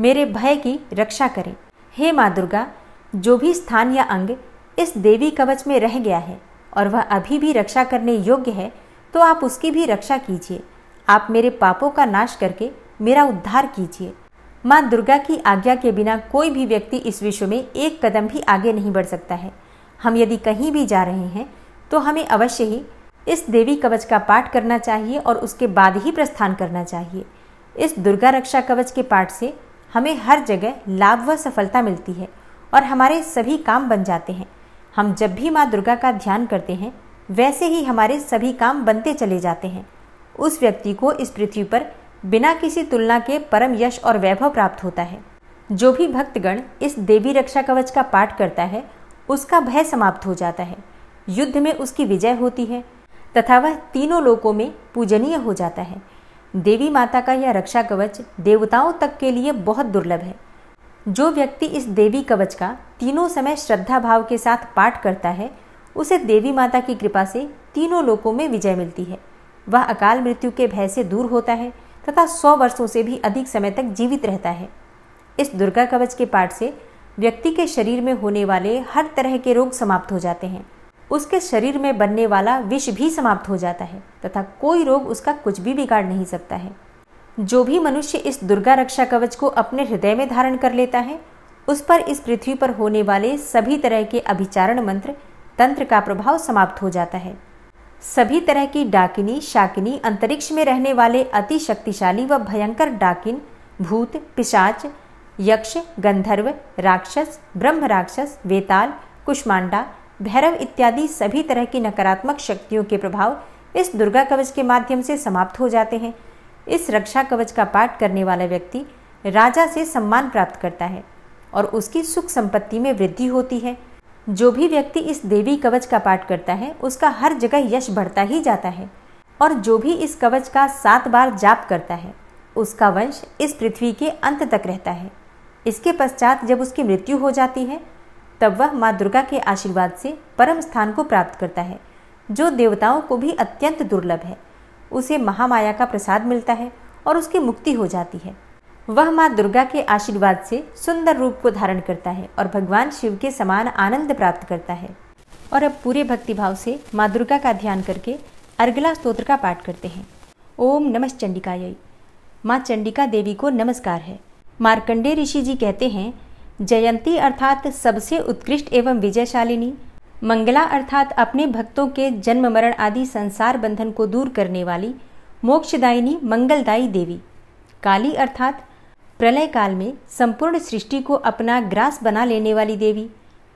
मेरे भय की रक्षा करें हे माँ दुर्गा जो भी स्थान या अंग इस देवी कवच में रह गया है और वह अभी भी रक्षा करने योग्य है तो आप उसकी भी रक्षा कीजिए आप मेरे पापों का नाश करके मेरा उद्धार कीजिए माँ दुर्गा की आज्ञा के बिना कोई भी व्यक्ति इस विश्व में एक कदम भी आगे नहीं बढ़ सकता है हम यदि कहीं भी जा रहे हैं तो हमें अवश्य ही इस देवी कवच का पाठ करना चाहिए और उसके बाद ही प्रस्थान करना चाहिए इस दुर्गा रक्षा कवच के पाठ से हमें हर जगह लाभ व सफलता मिलती है और हमारे सभी काम बन जाते हैं हम जब भी माँ दुर्गा का ध्यान करते हैं वैसे ही हमारे सभी काम बनते चले जाते हैं उस व्यक्ति को इस पृथ्वी पर बिना किसी तुलना के परम यश और वैभव प्राप्त होता है जो भी भक्तगण इस देवी रक्षा कवच का पाठ करता है उसका भय समाप्त हो जाता है युद्ध में उसकी विजय होती है तथा वह तीनों लोकों में पूजनीय हो जाता है देवी माता का यह रक्षा कवच देवताओं तक के लिए बहुत दुर्लभ है जो व्यक्ति इस देवी कवच का तीनों समय श्रद्धा भाव के साथ पाठ करता है उसे देवी माता की कृपा से तीनों लोकों में विजय मिलती है वह अकाल मृत्यु के भय से दूर होता है तथा सौ वर्षों से भी अधिक समय तक जीवित रहता है इस दुर्गा कवच के पाठ से व्यक्ति के शरीर में होने वाले हर तरह के रोग समाप्त हो जाते हैं उसके शरीर में बनने वाला विष भी समाप्त हो जाता है तथा कोई रोग उसका कुछ भी बिगाड़ नहीं सकता है जो भी मनुष्य इस दुर्गा रक्षा कवच को अपने हृदय में धारण कर लेता है उस पर इस पृथ्वी पर होने वाले सभी तरह के अभिचारण मंत्र तंत्र का प्रभाव समाप्त हो जाता है सभी तरह की डाकिनी शाकिनी अंतरिक्ष में रहने वाले अति शक्तिशाली व भयंकर डाकिन भूत पिशाच यक्ष गंधर्व राक्षस ब्रह्म राक्षस वेताल कुष्मांडा भैरव इत्यादि सभी तरह की नकारात्मक शक्तियों के प्रभाव इस दुर्गा कवच के माध्यम से समाप्त हो जाते हैं इस रक्षा कवच का पाठ करने वाला व्यक्ति राजा से सम्मान प्राप्त करता है और उसकी सुख संपत्ति में वृद्धि होती है जो भी व्यक्ति इस देवी कवच का पाठ करता है उसका हर जगह यश बढ़ता ही जाता है और जो भी इस कवच का सात बार जाप करता है उसका वंश इस पृथ्वी के अंत तक रहता है इसके पश्चात जब उसकी मृत्यु हो जाती है तब वह माँ दुर्गा के आशीर्वाद से परम स्थान को प्राप्त करता है जो देवताओं को भी अत्यंत दुर्लभ है उसे महामाया का प्रसाद मिलता है और उसकी मुक्ति हो जाती है वह माँ दुर्गा के आशीर्वाद से सुंदर रूप को धारण करता है और भगवान शिव के समान आनंद प्राप्त करता है और अब पूरे भक्तिभाव से माँ दुर्गा का ध्यान करके अर्गला स्तोत्र का पाठ करते हैं ओम नमस् चंडिकायी माँ चंडिका देवी को नमस्कार है मार्कंडे ऋषि जी कहते हैं जयंती अर्थात सबसे उत्कृष्ट एवं विजयशालिनी मंगला अर्थात अपने भक्तों के जन्म मरण आदि संसार बंधन को दूर करने वाली मोक्षदायिनी मंगलदायी देवी काली अर्थात प्रलय काल में संपूर्ण सृष्टि को अपना ग्रास बना लेने वाली देवी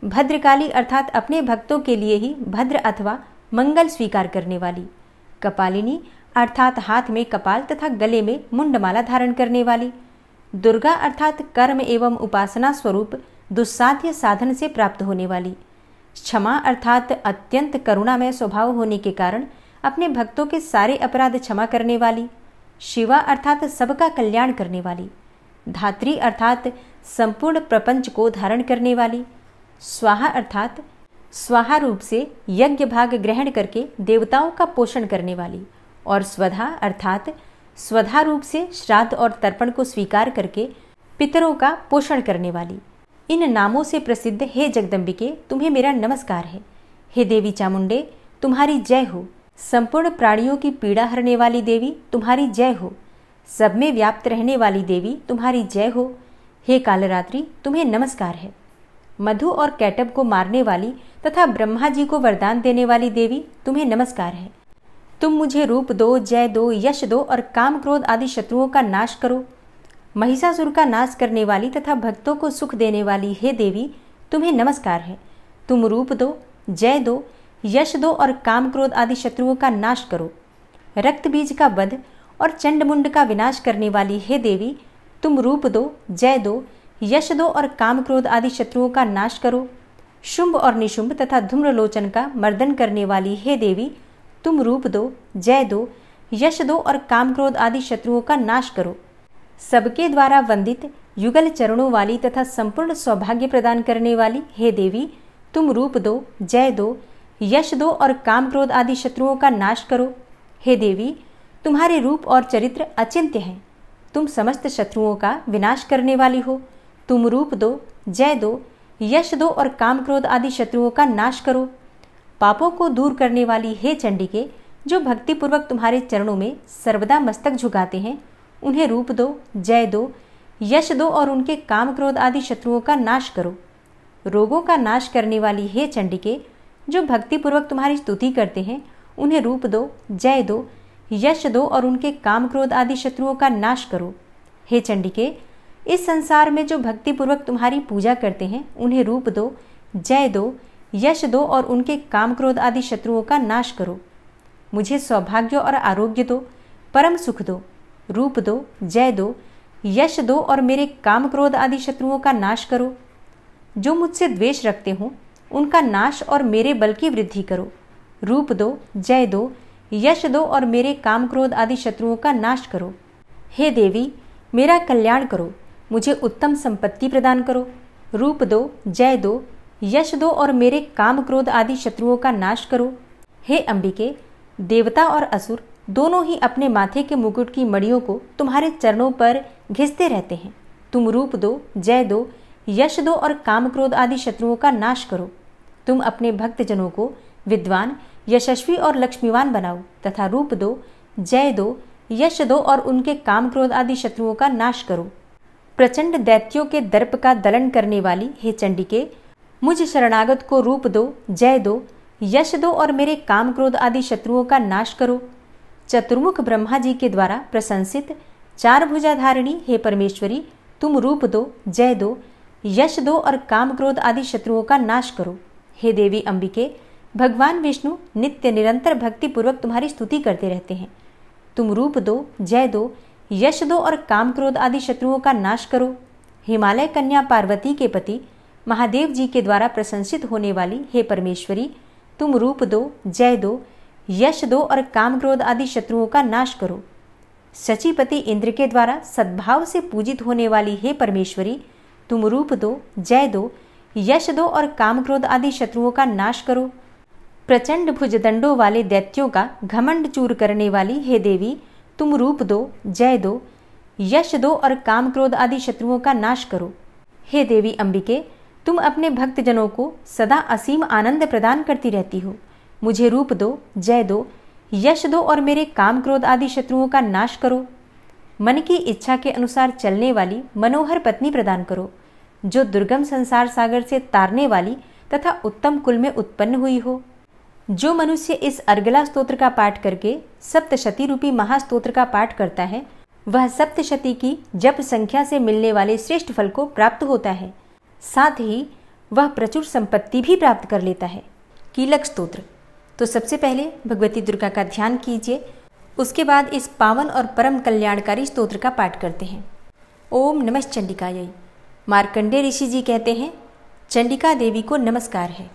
भद्रकाली अर्थात अपने भक्तों के लिए ही भद्र अथवा मंगल स्वीकार करने वाली कपालिनी अर्थात हाथ में कपाल तथा गले में मुंडमाला धारण करने वाली दुर्गा अर्थात कर्म एवं उपासना स्वरूप दुस्साध्य साधन से प्राप्त होने वाली क्षमा अर्थात अत्यंत करुणामय स्वभाव होने के कारण अपने भक्तों के सारे अपराध क्षमा करने वाली शिवा अर्थात सबका कल्याण करने वाली धात्री अर्थात संपूर्ण प्रपंच को धारण करने वाली स्वाहा अर्थात स्वाहा रूप से यज्ञ भाग ग्रहण करके देवताओं का पोषण करने वाली और स्वधा अर्थात स्वधा रूप से श्राद्ध और तर्पण को स्वीकार करके पितरों का पोषण करने वाली इन नामों से प्रसिद्ध हे जगदम्बिके तुम्हें मेरा नमस्कार है हे देवी चामुंडे तुम्हारी जय हो संपूर्ण प्राणियों की पीड़ा हरने वाली देवी तुम्हारी जय हो सब में व्याप्त रहने वाली देवी तुम्हारी जय हो हे कालरात्रि तुम्हें नमस्कार है मधु और कैटब को मारने वाली तथा ब्रह्मा जी को वरदान देने वाली देवी तुम्हें नमस्कार है तुम मुझे रूप दो जय दो यश दो और काम क्रोध आदि शत्रुओं का नाश करो महिषासुर का नाश करने वाली तथा भक्तों को सुख देने वाली हे देवी तुम्हें नमस्कार है तुम रूप दो जय दो यश दो और काम क्रोध आदि शत्रुओं का नाश करो रक्त बीज का वध और चंडमुंड का विनाश करने वाली हे देवी तुम रूप दो जय दो यश दो और काम क्रोध आदि शत्रुओं का नाश करो शुंभ और निशुंभ तथा धूम्रलोचन का मर्दन करने वाली हे देवी तुम रूप दो जय दो यश दो और काम क्रोध आदि शत्रुओं का नाश करो सबके द्वारा वंदित युगल चरणों वाली तथा संपूर्ण सौभाग्य प्रदान करने वाली हे देवी तुम रूप दो जय दो यश दो और काम क्रोध आदि शत्रुओं का नाश करो हे देवी तुम्हारे रूप और चरित्र अचिंत्य हैं तुम समस्त शत्रुओं का विनाश करने वाली हो तुम रूप दो जय दो यश दो और काम क्रोध आदि शत्रुओं का नाश करो पापों को दूर करने वाली हे चंडिके जो भक्तिपूर्वक तुम्हारे चरणों में सर्वदा मस्तक झुकाते हैं उन्हें रूप दो जय दो यश दो और उनके काम क्रोध आदि शत्रुओं का नाश करो रोगों का नाश करने वाली हे चंडिके जो भक्तिपूर्वक तुम्हारी स्तुति करते हैं उन्हें रूप दो जय दो यश दो और उनके काम क्रोध आदि शत्रुओं का नाश करो हे चंडिके इस संसार में जो भक्तिपूर्वक तुम्हारी पूजा करते हैं उन्हें रूप दो जय दो यश दो और उनके काम क्रोध आदि शत्रुओं का नाश करो मुझे सौभाग्य और आरोग्य दो परम सुख दो रूप दो जय दो यश दो और मेरे काम क्रोध आदि शत्रुओं का नाश करो जो मुझसे द्वेष रखते हों उनका नाश और मेरे बल की वृद्धि करो रूप दो जय दो यश दो और मेरे काम क्रोध आदि शत्रुओं का नाश करो हे देवी मेरा कल्याण करो मुझे उत्तम संपत्ति प्रदान करो रूप दो जय दो यश दो और मेरे काम क्रोध आदि शत्रुओं का नाश करो हे अंबिके देवता और असुर दोनों ही अपने माथे के मुकुट की मड़ियों को तुम्हारे चरणों पर घिसते रहते हैं तुम रूप दो जय दो यश दो और काम क्रोध आदि शत्रुओं का नाश करो तुम अपने भक्तजनों को विद्वान यशस्वी और लक्ष्मीवान बनाओ तथा रूप दो जय दो यश दो और उनके काम क्रोध आदि शत्रुओं का नाश करो प्रचंड दैत्यों के दर्प का दलन करने वाली हे चंडिके मुझ शरणागत को रूप दो जय दो यश दो और मेरे काम क्रोध आदि शत्रुओं का नाश करो चतुर्मुख ब्रह्मा जी के द्वारा प्रशंसित चार भुजाधारिणी हे परमेश्वरी तुम रूप दो जय दो यश दो और काम क्रोध आदि शत्रुओं का नाश करो हे देवी अंबिके भगवान विष्णु नित्य निरंतर भक्तिपूर्वक तुम्हारी स्तुति करते रहते हैं तुम रूप दो जय दो यश दो और काम क्रोध आदि शत्रुओं का नाश करो हिमालय कन्या पार्वती के पति महादेव जी के द्वारा प्रशंसित होने वाली हे परमेश्वरी तुम रूप दो जय दो यश दो और काम क्रोध आदि शत्रुओं का नाश करो सचिपति इंद्र के द्वारा सद्भाव से पूजित होने वाली हे परमेश्वरी तुम रूप दो जय दो यश दो और काम क्रोध आदि शत्रुओं का नाश करो प्रचंड भुजदंडों वाले दैत्यों का घमंड चूर करने वाली हे देवी तुम रूप दो जय दो यश दो और काम क्रोध आदि शत्रुओं का नाश करो हे देवी अंबिके तुम अपने भक्तजनों को सदा असीम आनंद प्रदान करती रहती हो मुझे रूप दो जय दो यश दो और मेरे काम क्रोध आदि शत्रुओं का नाश करो मन की इच्छा के अनुसार चलने वाली मनोहर पत्नी प्रदान करो जो दुर्गम संसार सागर से तारने वाली तथा उत्तम कुल में उत्पन्न हुई हो जो मनुष्य इस अर्गला स्तोत्र का पाठ करके सप्तशती रूपी महास्त्रोत्र का पाठ करता है वह सप्तशती की जप संख्या से मिलने वाले श्रेष्ठ फल को प्राप्त होता है साथ ही वह प्रचुर संपत्ति भी प्राप्त कर लेता है कीलक स्त्रोत्र तो सबसे पहले भगवती दुर्गा का ध्यान कीजिए उसके बाद इस पावन और परम कल्याणकारी स्तोत्र का पाठ करते हैं ओम नमः चंडिकाय मार्कंडे ऋषि जी कहते हैं चंडिका देवी को नमस्कार है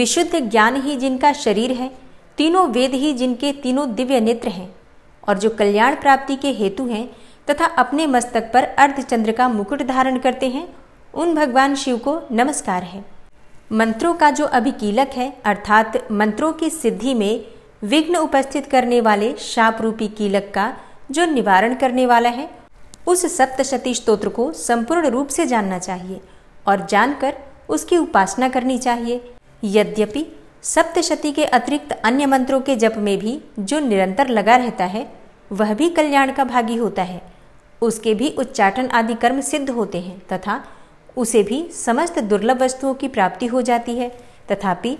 विशुद्ध ज्ञान ही जिनका शरीर है तीनों वेद ही जिनके तीनों दिव्य नेत्र हैं और जो कल्याण प्राप्ति के हेतु हैं तथा अपने मस्तक पर अर्धचंद्र का मुकुट धारण करते हैं उन भगवान शिव को नमस्कार है मंत्रों का जो अभिकीलक है अर्थात मंत्रों की सिद्धि में विघ्न उपस्थित करने वाले शाप रूपी कीलक का जो निवारण करने वाला है उस सप्तशती स्त्रोत्र को संपूर्ण रूप से जानना चाहिए और जानकर उसकी उपासना करनी चाहिए यद्यपि सप्तशती के अतिरिक्त अन्य मंत्रों के जप में भी जो निरंतर लगा रहता है वह भी कल्याण का भागी होता है उसके भी उच्चाटन आदि कर्म सिद्ध होते हैं तथा उसे भी समस्त दुर्लभ वस्तुओं की प्राप्ति हो जाती है तथापि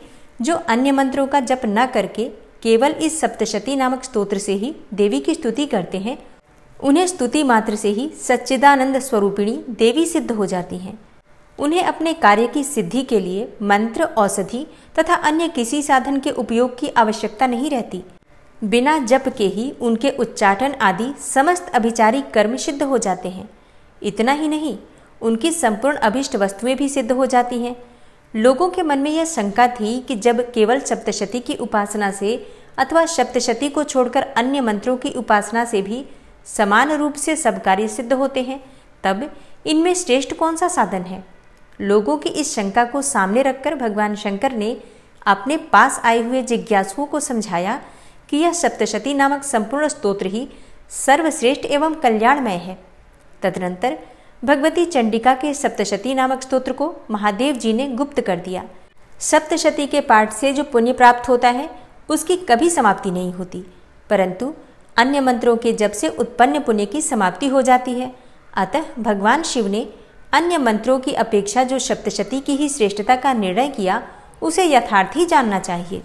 जो अन्य मंत्रों का जप न करके केवल इस सप्तशती नामक स्तोत्र से ही देवी की स्तुति करते हैं उन्हें स्तुति मात्र से ही सच्चिदानंद स्वरूपिणी देवी सिद्ध हो जाती हैं उन्हें अपने कार्य की सिद्धि के लिए मंत्र औषधि तथा अन्य किसी साधन के उपयोग की आवश्यकता नहीं रहती बिना जप के ही उनके उच्चाटन आदि समस्त अभिचारी कर्म सिद्ध हो जाते हैं इतना ही नहीं उनकी संपूर्ण अभिष्ट वस्तुएं भी सिद्ध हो जाती हैं लोगों के मन में यह शंका थी कि जब केवल सप्तशती की उपासना से अथवा सप्तशती को छोड़कर अन्य मंत्रों की उपासना से भी समान रूप से सब कार्य सिद्ध होते हैं तब इनमें श्रेष्ठ कौन सा साधन है लोगों की इस शंका को सामने रखकर भगवान शंकर ने अपने पास आए हुए जिज्ञासुओं को समझाया कि यह सप्तशती नामक संपूर्ण स्तोत्र ही सर्वश्रेष्ठ एवं कल्याणमय है तदनंतर भगवती चंडिका के सप्तशती नामक स्तोत्र को महादेव जी ने गुप्त कर दिया सप्तशती के पाठ से जो पुण्य प्राप्त होता है उसकी कभी समाप्ति नहीं होती परंतु अन्य मंत्रों के जब से उत्पन्न पुण्य की समाप्ति हो जाती है अतः भगवान शिव ने अन्य मंत्रों की अपेक्षा जो सप्तशती की ही श्रेष्ठता का निर्णय किया उसे यथार्थ ही जानना चाहिए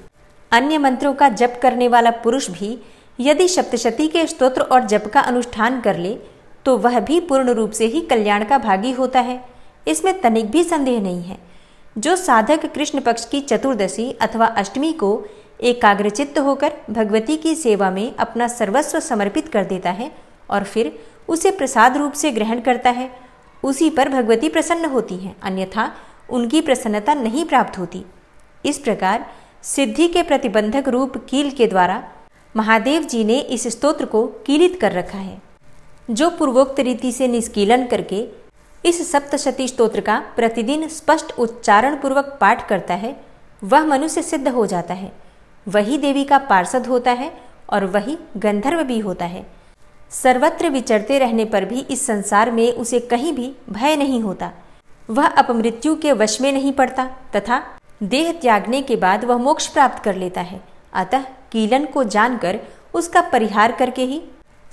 अन्य मंत्रों का जप करने वाला पुरुष भी यदि सप्तशती के स्तोत्र और जप का अनुष्ठान कर ले तो वह भी पूर्ण रूप से ही कल्याण का भागी होता है इसमें तनिक भी संदेह नहीं है जो साधक कृष्ण पक्ष की चतुर्दशी अथवा अष्टमी को एकाग्रचित्त होकर भगवती की सेवा में अपना सर्वस्व समर्पित कर देता है और फिर उसे प्रसाद रूप से ग्रहण करता है उसी पर भगवती प्रसन्न होती है अन्यथा उनकी प्रसन्नता नहीं प्राप्त होती इस प्रकार सिद्धि के प्रतिबंधक रूप कील के द्वारा महादेव जी ने इस स्तोत्र को कीलित कर रखा है जो पूर्वोक्त रीति से निष्कीलन करके इस सप्तशती स्त्रोत्र का प्रतिदिन स्पष्ट उच्चारण पूर्वक पाठ करता है वह मनुष्य सिद्ध हो जाता है वही देवी का पार्षद होता है और वही गंधर्व भी होता है सर्वत्र विचरते रहने पर भी इस संसार में उसे कहीं भी भय नहीं होता वह अपमृत्यु के वश में नहीं पड़ता तथा देह त्यागने के बाद वह मोक्ष प्राप्त कर लेता है अतः कीलन को जानकर उसका परिहार करके ही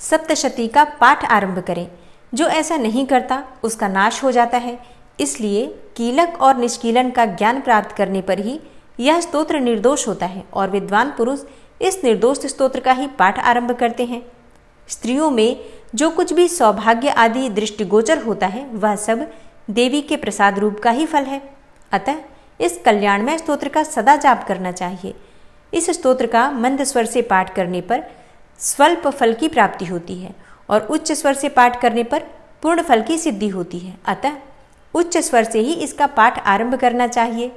सप्तशती का पाठ आरंभ करें जो ऐसा नहीं करता उसका नाश हो जाता है इसलिए कीलक और निष्कीलन का ज्ञान प्राप्त करने पर ही यह स्तोत्र निर्दोष होता है और विद्वान पुरुष इस निर्दोष स्तोत्र का ही पाठ आरंभ करते हैं स्त्रियों में जो कुछ भी सौभाग्य आदि दृष्टिगोचर होता है वह सब देवी के प्रसाद रूप का ही फल है अतः इस कल्याणमय स्तोत्र का सदा जाप करना चाहिए इस स्तोत्र का मंद स्वर से पाठ करने पर स्वल्प फल की प्राप्ति होती है और उच्च स्वर से पाठ करने पर पूर्ण फल की सिद्धि होती है अतः उच्च स्वर से ही इसका पाठ आरंभ करना चाहिए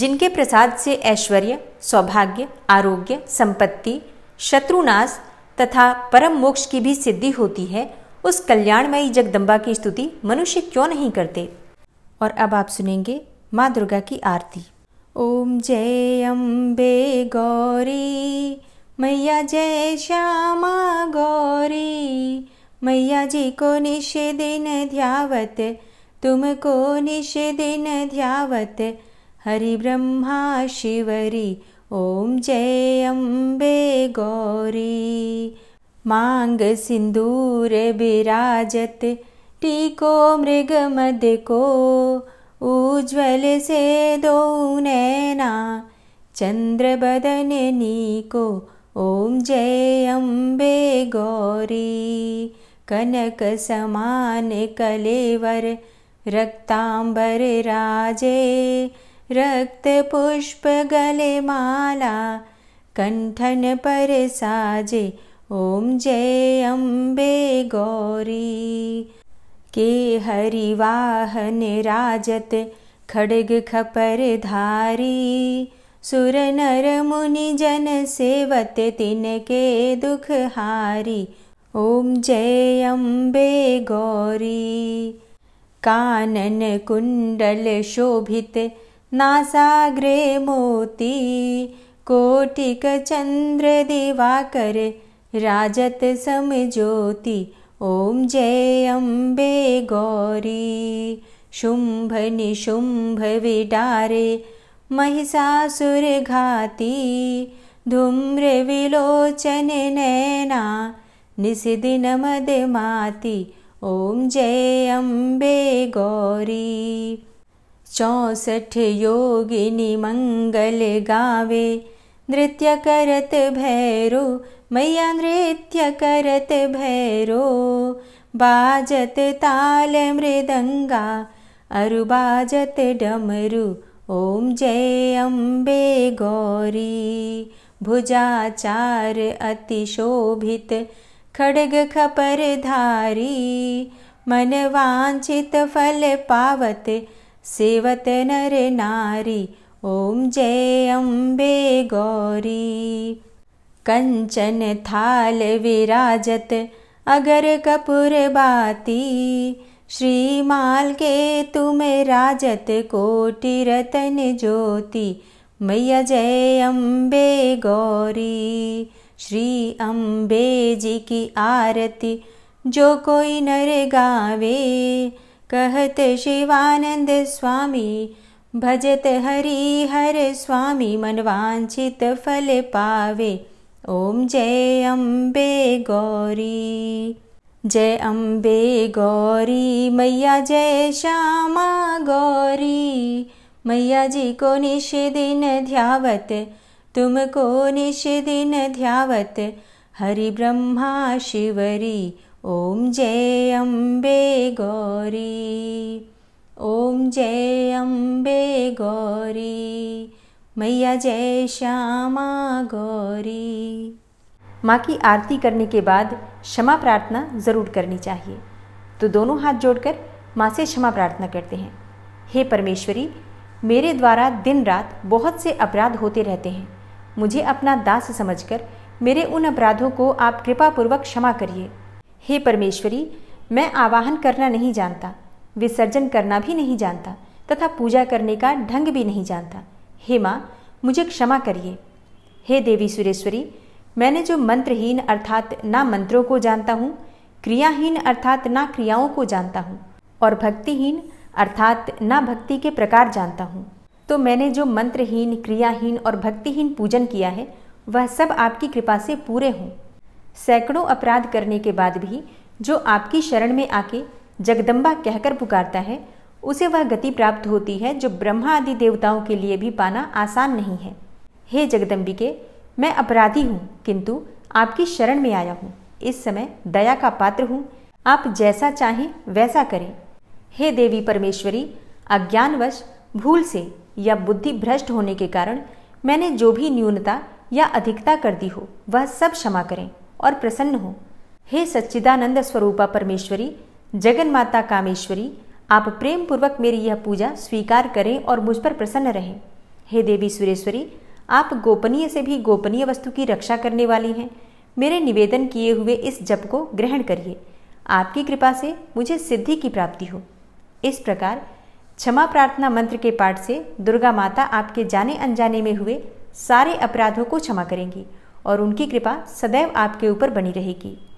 जिनके प्रसाद से ऐश्वर्य सौभाग्य आरोग्य संपत्ति शत्रुनाश तथा परम मोक्ष की भी सिद्धि होती है उस कल्याणमयी जगदम्बा की स्तुति मनुष्य क्यों नहीं करते और अब आप सुनेंगे माँ दुर्गा की आरती ओम जय अम्बे गौरी मैया जय श्यामा गौरी मैया जी को दिन ध्यावत तुमको हरि ब्रह्मा शिवरी ओम जय अम्बे गौरी सिंदूर विराजत टीको मद को उज्ज्वल दो नैना चंद्र बदन नीको ॐ जयम् गौरी कनकसमान कलेवर राजे रक्ताम्बरराजे गले माला साजे ॐ अम्बे गौरी के हरिवाहन राजत धारी सुरनर जन सेवते तिनके दुख हारी ओम जय अम्बे गौरी कानन कुंडल शोभित नासाग्रे मोती कोटिक चंद्र दिवाकर राजत सम ओम जय ज्योति अम्बे गौरी जयम् बेगौरी विडारे महिषासुरघाती धूम्रविलोचन नैना नमद माती ॐ जय अम्बे गौरी चौसठ योगिनि करत भैरो मैया नृत्य करत भैरो बाजत ताल अरु बाजत डमरु ॐ जय अम्बे गौरी भुजाचार अतिशोभित खड्ग खड्गखपरधारी फल पावत सेवत नर नारी ॐ जय अम्बे गौरी कञ्चन थाल विराजत अगर बाती मालके तुमे राजत कोटि रतन ज्योति मैया जय गौरी श्री अम्बे जी की आरती जो कोई नर गावे कहत शिवानंद स्वामी भजत हर स्वामी मनवांछित फल पावे ओम जय अम्बे गौरी जय अम्बे गौरी मैया जय श्यामा गौरी मैया जी को दिन ध्यावत तुम दिन ध्यावत शिवरी ॐ जय अम्बे गौरी ओम जय अम्बे गौरी मैया जय श्यामा गौरी माँ की आरती करने के बाद क्षमा प्रार्थना ज़रूर करनी चाहिए तो दोनों हाथ जोड़कर माँ से क्षमा प्रार्थना करते हैं हे परमेश्वरी मेरे द्वारा दिन रात बहुत से अपराध होते रहते हैं मुझे अपना दास समझकर मेरे उन अपराधों को आप कृपापूर्वक क्षमा करिए हे परमेश्वरी मैं आवाहन करना नहीं जानता विसर्जन करना भी नहीं जानता तथा पूजा करने का ढंग भी नहीं जानता हे माँ मुझे क्षमा करिए हे देवी सुरेश्वरी मैंने जो मंत्रहीन अर्थात ना मंत्रों को जानता हूँ क्रियाहीन अर्थात ना क्रियाओं को जानता हूँ और भक्तिहीन अर्थात ना भक्ति के प्रकार जानता हूँ तो मैंने जो मंत्रहीन क्रियाहीन और भक्तिहीन पूजन किया है वह सब आपकी कृपा से पूरे हों सैकड़ों अपराध करने के बाद भी जो आपकी शरण में आके जगदम्बा कहकर पुकारता है उसे वह गति प्राप्त होती है जो ब्रह्मा आदि देवताओं के लिए भी पाना आसान नहीं है हे जगदम्बिके मैं अपराधी हूँ किंतु आपकी शरण में आया हूँ इस समय दया का पात्र हूँ आप जैसा चाहें वैसा करें हे देवी परमेश्वरी अज्ञानवश भूल से या बुद्धि भ्रष्ट होने के कारण मैंने जो भी न्यूनता या अधिकता कर दी हो वह सब क्षमा करें और प्रसन्न हो हे सच्चिदानंद स्वरूपा परमेश्वरी जगन माता कामेश्वरी आप प्रेम पूर्वक मेरी यह पूजा स्वीकार करें और मुझ पर प्रसन्न रहें हे देवी सुरेश्वरी आप गोपनीय से भी गोपनीय वस्तु की रक्षा करने वाली हैं मेरे निवेदन किए हुए इस जप को ग्रहण करिए आपकी कृपा से मुझे सिद्धि की प्राप्ति हो इस प्रकार क्षमा प्रार्थना मंत्र के पाठ से दुर्गा माता आपके जाने अनजाने में हुए सारे अपराधों को क्षमा करेंगी और उनकी कृपा सदैव आपके ऊपर बनी रहेगी